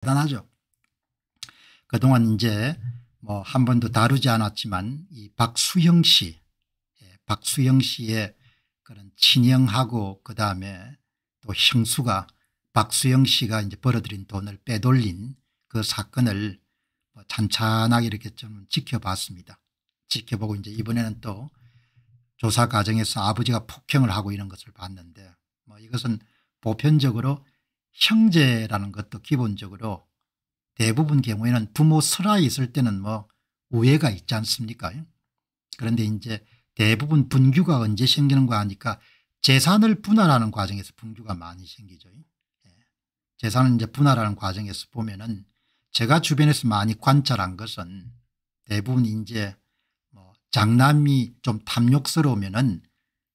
대단하죠. 그동안 이제 뭐 한 번도 다루지 않았지만 이 박수영 씨, 예, 박수영 씨의 그런 친형하고 그 다음에 또 형수가 박수영 씨가 이제 벌어들인 돈을 빼돌린 그 사건을 뭐 찬찬하게 이렇게 좀 지켜봤습니다. 지켜보고 이제 이번에는 또 조사 과정에서 아버지가 폭행을 하고 이런 것을 봤는데 뭐 이것은 보편적으로 형제라는 것도 기본적으로 대부분 경우에는 부모 설화에 있을 때는 뭐 우애가 있지 않습니까 그런데 이제 대부분 분규가 언제 생기는가 하니까 재산을 분할하는 과정에서 분규가 많이 생기죠. 예. 재산을 이제 분할하는 과정에서 보면은 제가 주변에서 많이 관찰한 것은 대부분 이제 뭐 장남이 좀 탐욕스러우면은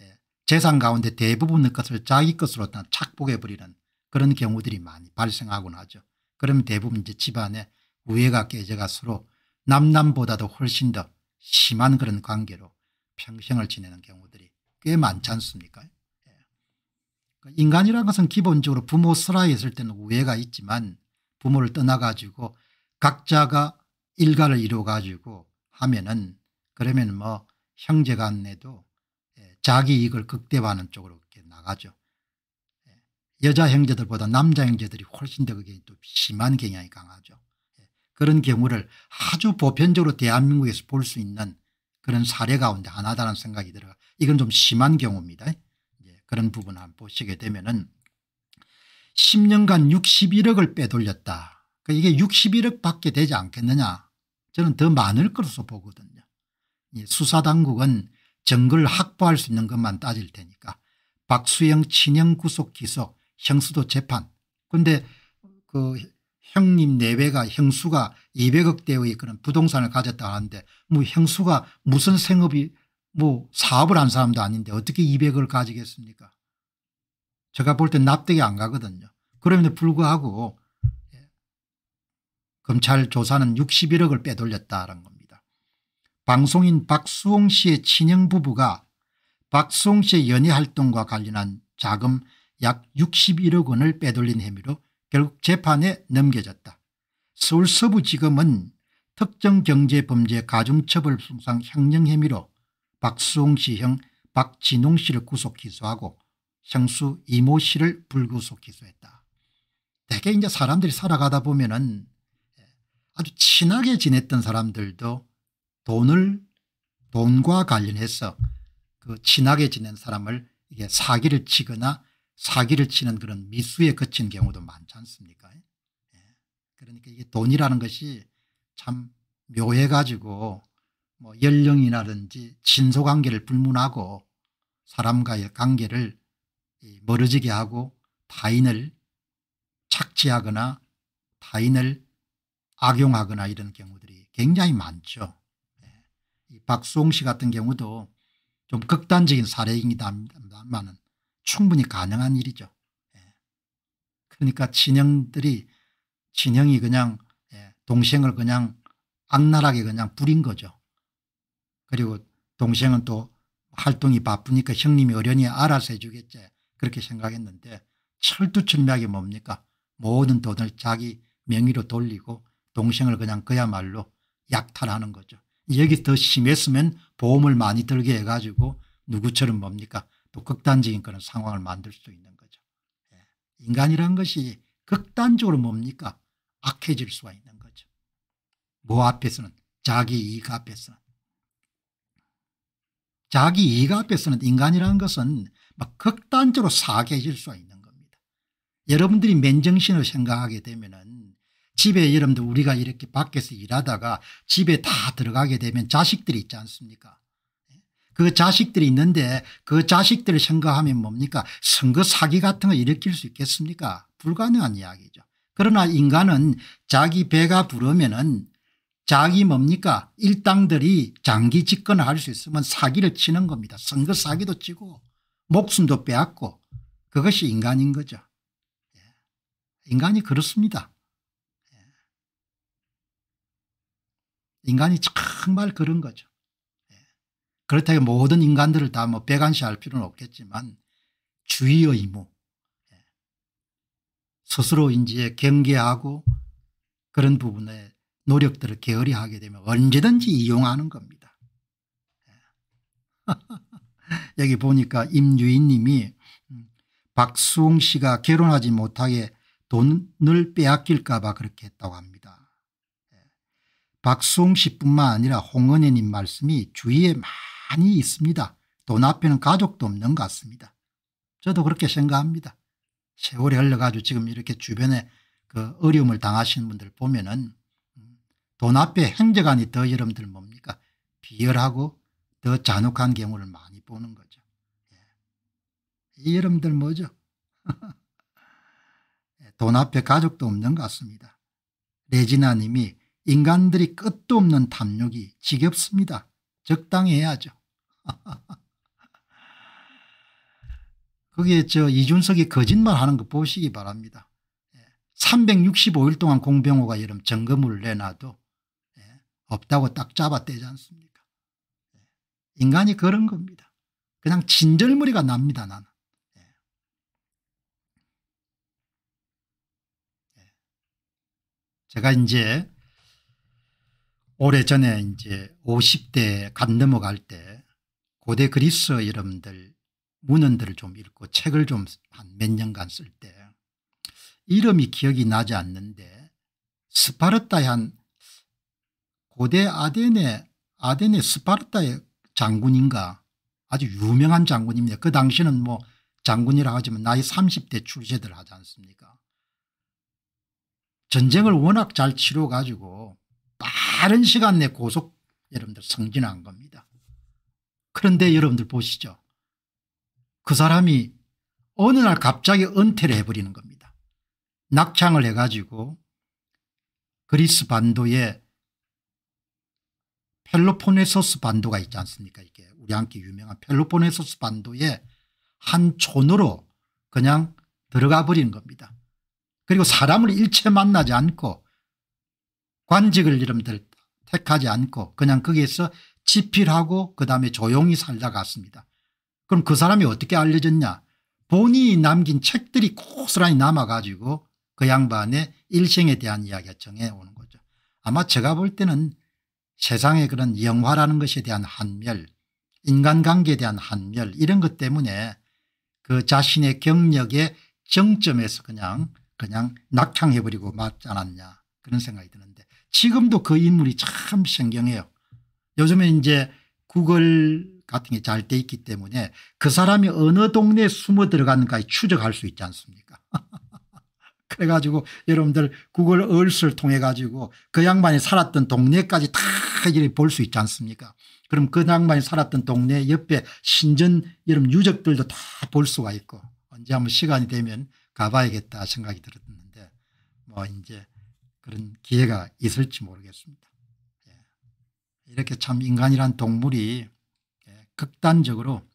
예, 재산 가운데 대부분의 것을 자기 것으로 착복해 버리는 그런 경우들이 많이 발생하곤 하죠. 그럼 대부분 이제 집안에 우애가 깨져가 서로 남남보다도 훨씬 더 심한 그런 관계로 평생을 지내는 경우들이 꽤 많지 않습니까? 예. 그러니까 인간이라는 것은 기본적으로 부모 슬하에 있을 때는 우애가 있지만 부모를 떠나가지고 각자가 일가를 이루어가지고 하면은 그러면 뭐 형제간에도 예, 자기 이익을 극대화하는 쪽으로 이렇게 나가죠. 여자 형제들보다 남자 형제들이 훨씬 더 그게 또 심한 경향이 강하죠. 예. 그런 경우를 아주 보편적으로 대한민국에서 볼 수 있는 그런 사례 가운데 하나다라는 생각이 들어요. 이건 좀 심한 경우입니다. 예. 그런 부분 한번 보시게 되면은 10년간 61억을 빼돌렸다. 그러니까 이게 61억 밖에 되지 않겠느냐. 저는 더 많을 것으로 보거든요. 예. 수사당국은 정글 확보할 수 있는 것만 따질 테니까 박수영 친형 구속 기소 형수도 재판 근데 그 형님 내외가 형수가 200억대의 그런 부동산을 가졌다 하는데 뭐 형수가 무슨 생업이 뭐 사업을 한 사람도 아닌데 어떻게 200억을 가지겠습니까 제가 볼 때 납득이 안 가거든요. 그럼에도 불구하고 예, 검찰 조사는 61억을 빼돌렸다라는 겁니다. 방송인 박수홍 씨의 친형 부부가 박수홍 씨의 연예활동과 관련한 자금 약 61억 원을 빼돌린 혐의로 결국 재판에 넘겨졌다. 서울 서부지검은 특정경제범죄 가중처벌송상 형량 혐의로 박수홍 씨형 박진웅 씨를 구속 기소하고 형수 이모 씨를 불구속 기소했다. 대개 이제 사람들이 살아가다 보면은 아주 친하게 지냈던 사람들도 돈을 돈과 관련해서 그 친하게 지낸 사람을 이게 사기를 치거나 사기를 치는 그런 미수에 그친 경우도 많지 않습니까 예. 그러니까 이게 돈이라는 것이 참 묘해 가지고 뭐 연령이라든지 친소관계를 불문하고 사람과의 관계를 멀어지게 하고 타인을 착취하거나 타인을 악용하거나 이런 경우들이 굉장히 많죠. 예. 박수홍 씨 같은 경우도 좀 극단적인 사례입니다만 충분히 가능한 일이죠. 예. 그러니까 진영들이 진영이 그냥 예, 동생을 그냥 악랄하게 그냥 부린 거죠. 그리고 동생은 또 활동이 바쁘니까 형님이 어련히 알아서 해주겠지 그렇게 생각했는데 철두철미하게 뭡니까 모든 돈을 자기 명의로 돌리고 동생을 그냥 그야말로 약탈하는 거죠. 여기 더 심했으면 보험을 많이 들게 해가지고 누구처럼 뭡니까 또 극단적인 그런 상황을 만들 수 있는 거죠. 예. 인간이란 것이 극단적으로 뭡니까? 악해질 수가 있는 거죠. 뭐 앞에서는? 자기 이익 앞에서는. 자기 이익 앞에서는 인간이라는 것은 막 극단적으로 사악해질 수가 있는 겁니다. 여러분들이 맨정신으로 생각하게 되면은 집에 여러분들 우리가 이렇게 밖에서 일하다가 집에 다 들어가게 되면 자식들이 있지 않습니까? 그 자식들이 있는데 그 자식들을 생각하면 뭡니까 선거 사기 같은 거 일으킬 수 있겠습니까 불가능한 이야기죠. 그러나 인간은 자기 배가 부르면 은 자기 뭡니까 일당들이 장기 집권을 할 수 있으면 사기를 치는 겁니다. 선거 사기도 치고 목숨도 빼앗고 그것이 인간인 거죠. 예. 인간이 그렇습니다. 예. 인간이 정말 그런 거죠. 그렇다고 모든 인간들을 다뭐 배관시할 필요는 없겠지만 주의 의무 예, 스스로 이제 경계하고 그런 부분에 노력들을 게으리 하게 되면 언제든지 이용하는 겁니다. 예. 여기 보니까 임유인님이 음, 박수홍 씨가 결혼하지 못하게 돈을 빼앗길까 봐 그렇게 했다고 합니다. 예. 박수홍 씨뿐만 아니라 홍은혜님 말씀이 주위에 많이 있습니다. 돈 앞에는 가족도 없는 것 같습니다. 저도 그렇게 생각합니다. 세월이 흘러가지고 지금 이렇게 주변에 그 어려움을 당하시는 분들 보면은 음, 돈 앞에 행정안이 더 여러분들 뭡니까 비열하고 더 잔혹한 경우를 많이 보는 거죠. 예. 이 여러분들 뭐죠? 예, 돈 앞에 가족도 없는 것 같습니다. 레지나님이 인간들이 끝도 없는 탐욕이 지겹습니다. 적당히 해야죠. 거기에 저 이준석이 거짓말하는 거 보시기 바랍니다. 365일 예. 동안 공병호가 여름 점검을 내놔도 예, 없다고 딱 잡아떼지 않습니까 예. 인간이 그런 겁니다. 그냥 진절머리가 납니다 나는. 제가 이제 오래전에 이제 5 0대간 넘어갈 때 고대 그리스 여러분들 문헌들을 좀 읽고 책을 좀 한 몇 년간 쓸 때 이름이 기억이 나지 않는데 스파르타의 한 고대 아덴의 아덴의 스파르타의 장군인가 아주 유명한 장군입니다. 그 당시는 뭐 장군이라 하지만 나이 30대 출세들 하지 않습니까 전쟁을 워낙 잘 치러가지고 빠른 시간 내 고속 여러분들 성진한 겁니다. 그런데 여러분들 보시죠. 그 사람이 어느 날 갑자기 은퇴를 해버리는 겁니다. 낙창을 해가지고 그리스 반도에 펠로폰네소스 반도가 있지 않습니까 이게 우리 함께 유명한 펠로폰네소스 반도에 한 촌으로 그냥 들어가 버리는 겁니다. 그리고 사람을 일체 만나지 않고 관직을 이름들 택하지 않고 그냥 거기에서 집필하고 그다음에 조용히 살다 갔습니다. 그럼 그 사람이 어떻게 알려졌냐 본인이 남긴 책들이 고스란히 남아가지고 그 양반의 일생에 대한 이야기가 정해오는 거죠. 아마 제가 볼 때는 세상의 그런 영화라는 것에 대한 한멸 인간관계에 대한 한멸 이런 것 때문에 그 자신의 경력의 정점에서 그냥 그냥 낙창해버리고 맞지 않았냐 그런 생각이 드는데 지금도 그 인물이 참 생경해요. 요즘에 이제 구글 같은 게 잘 돼 있기 때문에 그 사람이 어느 동네에 숨어 들어갔는가 추적할 수 있지 않습니까 그래가지고 여러분들 구글 얼스를 통해 가지고 그 양반이 살았던 동네까지 다볼수 있지 않습니까 그럼 그 양반이 살았던 동네 옆에 신전 여러분 유적들도 다 볼 수가 있고 언제 한번 시간이 되면 가봐야겠다 생각이 들었는데 뭐 이제 그런 기회가 있을지 모르겠습니다. 이렇게 참 인간이란 동물이 예, 극단적으로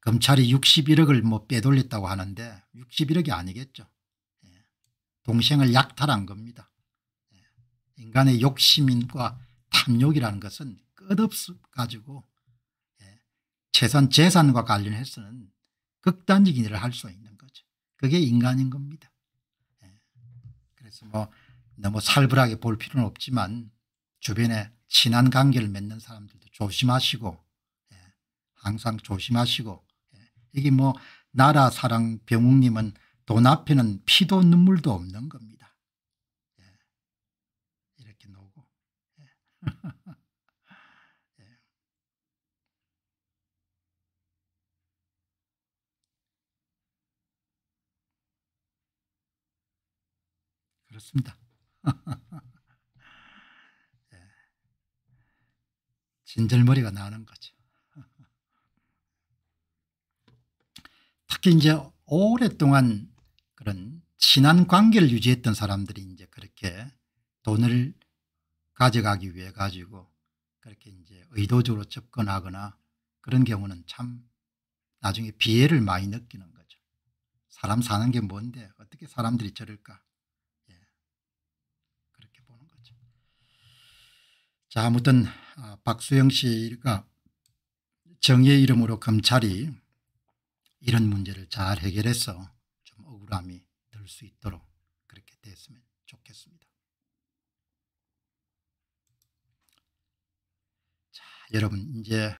검찰이 61억을 뭐 빼돌렸다고 하는데 61억이 아니겠죠. 예, 동생을 약탈한 겁니다. 예, 인간의 욕심과 탐욕이라는 것은 끝없어 가지고 재산 재산과 관련해서는 극단적인 일을 할 수 있는 거죠. 그게 인간인 겁니다. 그래서 뭐 너무 살벌하게 볼 필요는 없지만 주변에 친한 관계를 맺는 사람들도 조심하시고 예, 항상 조심하시고 예, 이게 뭐 나라 사랑 병욱님은 돈 앞에는 피도 눈물도 없는 겁니다. 예, 이렇게 놓고 예. 예. 그렇습니다. 진절머리가 나는 거죠. 특히 이제 오랫동안 그런 친한 관계를 유지했던 사람들이 이제 그렇게 돈을 가져가기 위해 가지고 그렇게 이제 의도적으로 접근하거나 그런 경우는 참 나중에 피해를 많이 느끼는 거죠. 사람 사는 게 뭔데 어떻게 사람들이 저럴까 예. 그렇게 보는 거죠. 자 아무튼 아, 박수영 씨가 정의 의 이름으로 검찰이 이런 문제를 잘 해결해서 좀 억울함이 들 수 있도록 그렇게 됐으면 좋겠습니다. 자, 여러분 이제